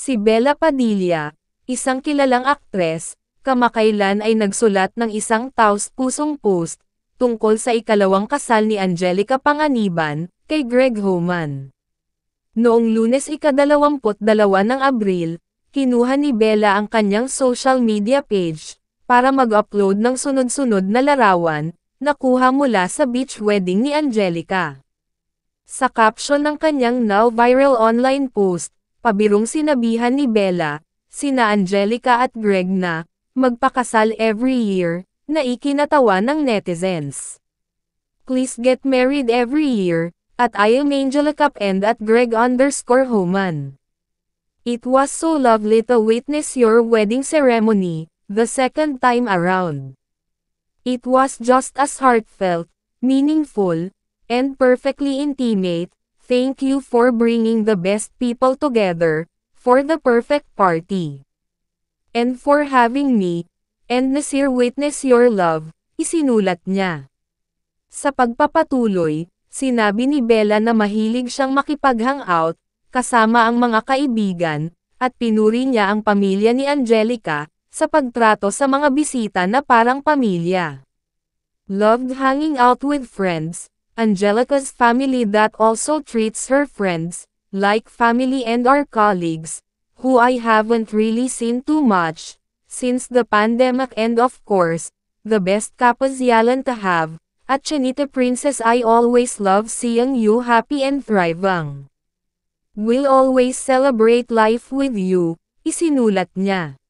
Si Bella Padilla, isang kilalang aktres, kamakailan ay nagsulat ng isang taus-pusong post tungkol sa ikalawang kasal ni Angelica Panganiban kay Greg Homan. Noong lunes ikadalawamput dalawa ng Abril, kinuha ni Bella ang kanyang social media page para mag-upload ng sunod-sunod na larawan na kuha mula sa beach wedding ni Angelica. Sa caption ng kanyang now viral online post, pabirong sinabihan ni Bella, sina Angelica at Greg na, magpakasal every year, na ikinatawa ng netizens. Please get married every year, at I am Angela Cup and at Greg underscore Homan. It was so lovely to witness your wedding ceremony, the second time around. It was just as heartfelt, meaningful, and perfectly intimate, Thank you for bringing the best people together, for the perfect party. And for having me, and Nasir witness your love, isinulat niya. Sa pagpapatuloy, sinabi ni Bella na mahilig siyang makipag-hangout, kasama ang mga kaibigan, at pinuri niya ang pamilya ni Angelica, sa pagtrato sa mga bisita na parang pamilya. Loved hanging out with friends, Angelica's family that also treats her friends, like family and our colleagues, who I haven't really seen too much, since the pandemic and of course, the best kapazyalan to have. At Chanita Princess I always love seeing you happy and thriving. We'll always celebrate life with you, isinulat niya.